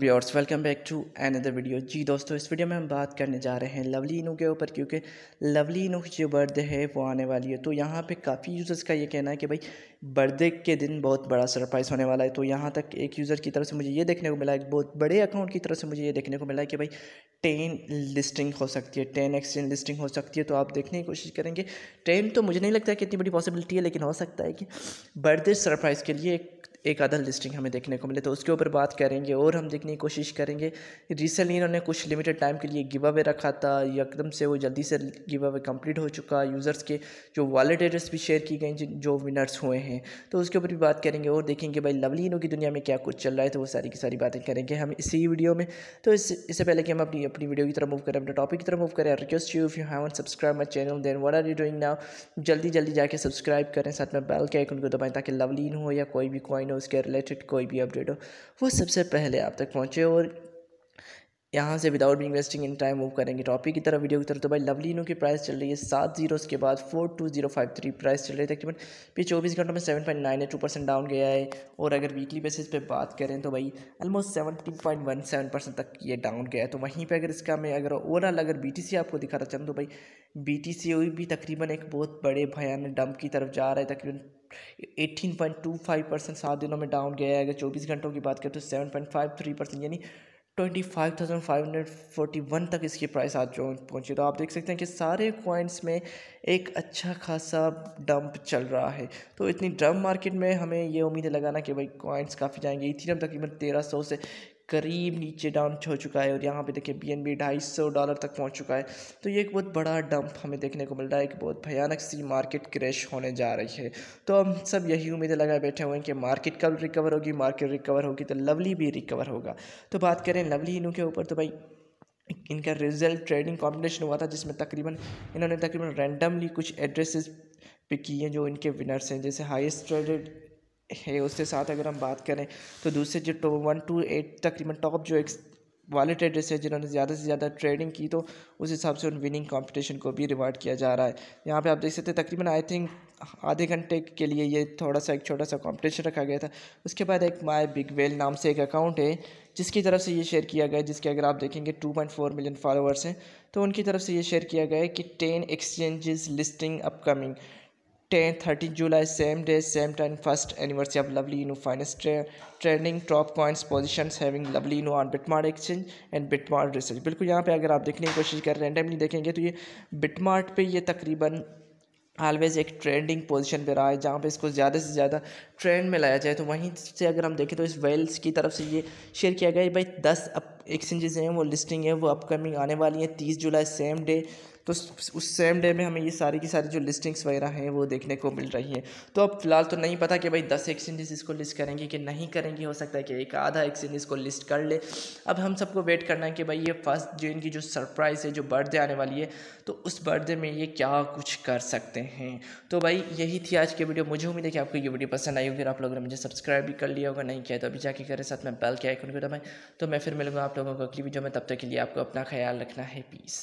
व्यवर्स welcome back to another video जी दोस्तों इस वीडियो में हम बात करने जा रहे हैं लवली इनू के ऊपर क्योंकि लवली इनू की जो बर्थडे है वो आने वाली है तो यहाँ पे काफ़ी यूज़र्स का ये कहना है कि भाई बर्थडे के दिन बहुत बड़ा सरप्राइज़ होने वाला है तो यहाँ तक एक यूज़र की तरफ से मुझे ये देखने को मिला एक बहुत बड़े अकाउंट की तरफ से मुझे ये देखने को मिला है कि भाई टेन लिस्टिंग हो सकती है टेन एक्सचेंज लिस्टिंग हो सकती है तो आप देखने की कोशिश करेंगे टेन तो मुझे नहीं लगता कि इतनी बड़ी पॉसिबिलिटी है लेकिन हो सकता है कि बर्थडे सरप्राइज़ के लिए एक एक आधा लिस्टिंग हमें देखने को मिले तो उसके ऊपर बात करेंगे और हम देखने की कोशिश करेंगे रिसेंटली इन्होंने कुछ लिमिटेड टाइम के लिए गिव अवे रखा था एकदम से वो जल्दी से गिव अवे कम्प्लीट हो चुका यूज़र्स के जो वॉलेट एड्रेस भी शेयर की गई जो विनर्स हुए हैं तो उसके ऊपर भी बात करेंगे और देखेंगे भाई लवलीनों की दुनिया में क्या कुछ चल रहा है तो वो सारी की सारी बातें करेंगे हम इसी वीडियो में तो इससे पहले कि हम अपनी अपनी वीडियो की तरफ मूव करें अपने टॉपिक की तरफ मूव करें request you if you haven't subscribe my channel then what are you doing now जल्दी जल्दी जाकर सब्सक्राइब करें साथ में बेल के आइकन को दबाएं ताकि इन हो या कोई भी कॉइन उसके रिलेटेड कोई भी अपडेट हो वो सबसे पहले आप तक पहुँचे और यहाँ से without be investing in time move करेंगे टॉपिक की तरफ वीडियो की तरफ तो भाई लवली इनो की प्राइस चल रही है सात जीरो उसके बाद four two zero five three price चल रही है तकरीबन भी चौबीस घंटों में सेवन पॉइंट नाइन है टू परसेंट डाउन गया है और अगर वीकली बेसिस पे बात करें तो भाई almost seven point one seven percent तक ये डाउन गया है तो वहीं पर अगर इसका मैं अगर ओवरऑल अगर बी टी सी आपको दिखाना चाहूँ तो भाई बी टी सी भी तकरीबन एक बहुत बड़े भयानक डंप की तरफ जा रहा है तकरीबन eighteen point two five percent सात दिनों में डाउन गया है अगर चौबीस घंटों की बात करें तो seven point five three percent यानी twenty five thousand five hundred forty one तक इसकी प्राइस आज जो पहुँची तो आप देख सकते हैं कि सारे कॉइन्स में एक अच्छा खासा डंप चल रहा है तो इतनी डंप मार्केट में हमें ये उम्मीद है लगाना कि भाई कॉइन्स काफ़ी जाएंगे इतनी तकरीबन तेरह सौ से करीब नीचे डाउन हो चुका है और यहाँ पे देखिए बी एन बी ढाई सौ डॉलर तक पहुँच चुका है तो ये एक बहुत बड़ा डंप हमें देखने को मिल रहा है एक बहुत भयानक सी मार्केट क्रैश होने जा रही है तो हम सब यही उम्मीदें लगाए बैठे हुए हैं कि मार्केट कब रिकवर होगी मार्केट रिकवर होगी तो लवली भी रिकवर होगा तो बात करें लवली इनू के ऊपर तो भाई इनका रिजल्ट ट्रेडिंग कॉम्बिनेशन हुआ था जिसमें तकरीबन इन्होंने तकरीबन रैंडमली कुछ एड्रेसेस पिक किए हैं जो इनके विनर्स हैं जैसे हाईएस्ट ट्रेडेड है उसके साथ अगर हम बात करें तो दूसरे जो टॉप वन टू एट तकरीबन टॉप जो एक वाले ट्रेडर्स हैं जिन्होंने ज़्यादा से ज़्यादा ट्रेडिंग की तो उस हिसाब से उन विनिंग कंपटीशन को भी रिवार्ड किया जा रहा है यहाँ पे आप देख सकते हैं तकरीबन आई थिंक आधे घंटे के लिए ये थोड़ा सा एक छोटा सा कंपटीशन रखा गया था उसके बाद एक माई बिग वेल नाम से एक अकाउंट है जिसकी तरफ से ये शेयर किया गया जिसके अगर आप देखेंगे फोर मिलियन फॉलोअर्स हैं तो उनकी तरफ से ये शेयर किया गया है कि ten exchanges listing upcoming ten thirteen July same day same time first anniversary of lovely Inu finance trending top coins position having lovely Inu on BitMart exchange and BitMart research बिल्कुल यहाँ पे अगर आप देखने की कोशिश कर रैंडमली देखेंगे तो ये बिटमार्ट पे ये तकरीबन ऑलवेज़ एक ट्रेंडिंग पोजिशन पर रहा है जहाँ पर इसको ज़्यादा से ज़्यादा ट्रेंड में लाया जाए तो वहीं से अगर हम देखें तो इस वेल्स की तरफ से ये शेयर किया गया भाई दस अप एक्सचेंजेस हैं वो लिस्टिंग है वो अपकमिंग आने वाली हैं तीस जुलाई सेम डे तो उस सेम डे में हमें ये सारी की सारी जो लिस्टिंग्स वगैरह हैं वो देखने को मिल रही हैं तो अब फिलहाल तो नहीं पता कि भाई दस एक्सचेंजेस इसको लिस्ट करेंगे कि नहीं करेंगे हो सकता है कि एक आधा एक्सचेंज इसको लिस्ट कर ले अब हम सबको वेट करना है कि भाई ये फर्स्ट जो इनकी जो सरप्राइज़ है जो बर्थडे आने वाली है तो उस बर्थडे में ये क्या कुछ कर सकते हैं तो भाई यही थी आज की वीडियो मुझे उम्मीद है कि आपको ये वीडियो पसंद आई होगी आप लोगों ने मुझे सब्सक्राइब भी कर लिया होगा नहीं किया तो अभी जाके करें साथ में बैल के आइकन को दबाएँ तो मैं फिर मिलूँगा आप लोगों को अगली वीडियो में तब तक के लिए आपको अपना ख्याल रखना है पीस